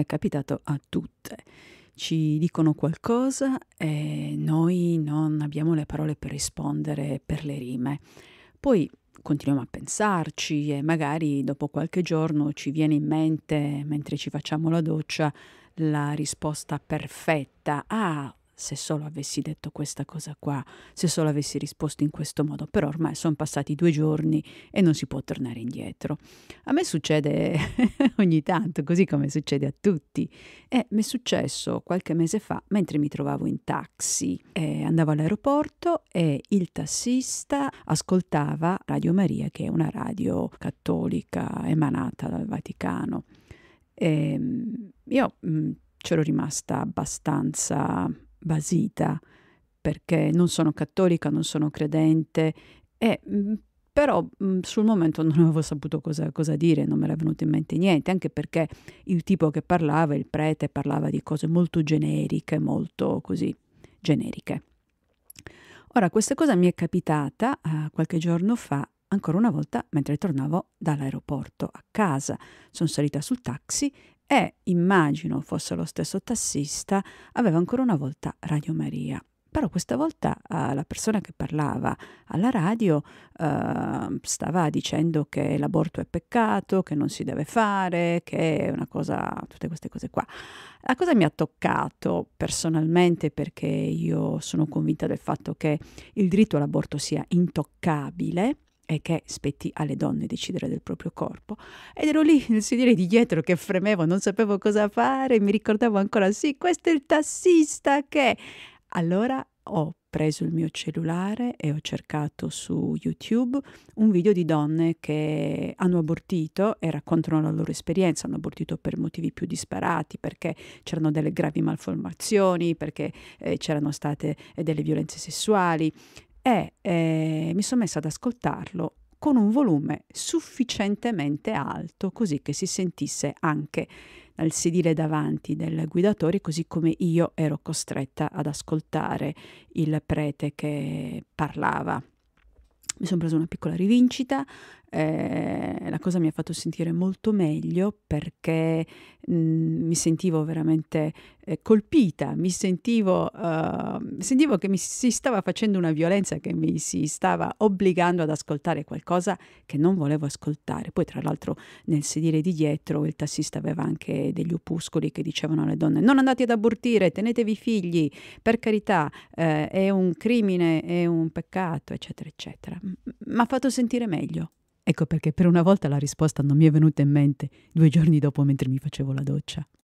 è capitato a tutte. Ci dicono qualcosa e noi non abbiamo le parole per rispondere per le rime. Poi continuiamo a pensarci e magari dopo qualche giorno ci viene in mente, mentre ci facciamo la doccia, la risposta perfetta. Ah, se solo avessi detto questa cosa qua, se solo avessi risposto in questo modo, però ormai sono passati due giorni e non si può tornare indietro. A me succede ogni tanto, così come succede a tutti. E eh, mi è successo qualche mese fa, mentre mi trovavo in taxi, eh, andavo all'aeroporto e il tassista ascoltava Radio Maria, che è una radio cattolica emanata dal Vaticano. E ehm, io mh, mhmm, c'ero rimasta abbastanza basita perché non sono cattolica, non sono credente e mm, però mm, sul momento non avevo saputo cosa, cosa, dire, non mi era venuto in mente niente, anche perché il tipo che parlava, il prete, parlava di cose molto generiche, molto così generiche. Ora, questa cosa mi è capitata eh, qualche giorno fa, ancora una volta, mentre tornavo dall'aeroporto a casa. Sono salita sul taxi e, immagino fosse lo stesso tassista, aveva ancora una volta Radio Maria. Però questa volta eh, la persona che parlava alla radio eh, stava dicendo che l'aborto è peccato, che non si deve fare, che è una cosa, tutte queste cose qua. La cosa mi ha toccato personalmente perché io sono convinta del fatto che il diritto all'aborto sia intoccabile e che spetti alle donne decidere del proprio corpo. Ed ero lì nel sedile di dietro che fremevo, non sapevo cosa fare, mi ricordavo ancora, sì, questo è il tassista che... Allora ho preso il mio cellulare e ho cercato su YouTube un video di donne che hanno abortito e raccontano la loro esperienza, hanno abortito per motivi più disparati, perché c'erano delle gravi malformazioni, perché eh, c'erano state eh, delle violenze sessuali e eh, mi sono messa ad ascoltarlo con un volume sufficientemente alto così che si sentisse anche dal sedile davanti del guidatore, così come io ero costretta ad ascoltare il prete che parlava. Mi sono presa una piccola rivincita, eh, la cosa mi ha fatto sentire molto meglio perché mh, mm, mi sentivo veramente eh, colpita, mi sentivo, uh, sentivo che mi si stava facendo una violenza, che mi si stava obbligando ad ascoltare qualcosa che non volevo ascoltare. Poi tra l'altro nel sedile di dietro il tassista aveva anche degli opuscoli che dicevano alle donne non andate ad abortire, tenetevi figli, per carità eh, è un crimine, è un peccato, eccetera, eccetera. Mi ha fatto sentire meglio. Ecco perché per una volta la risposta non mi è venuta in mente due giorni dopo mentre mi facevo la doccia.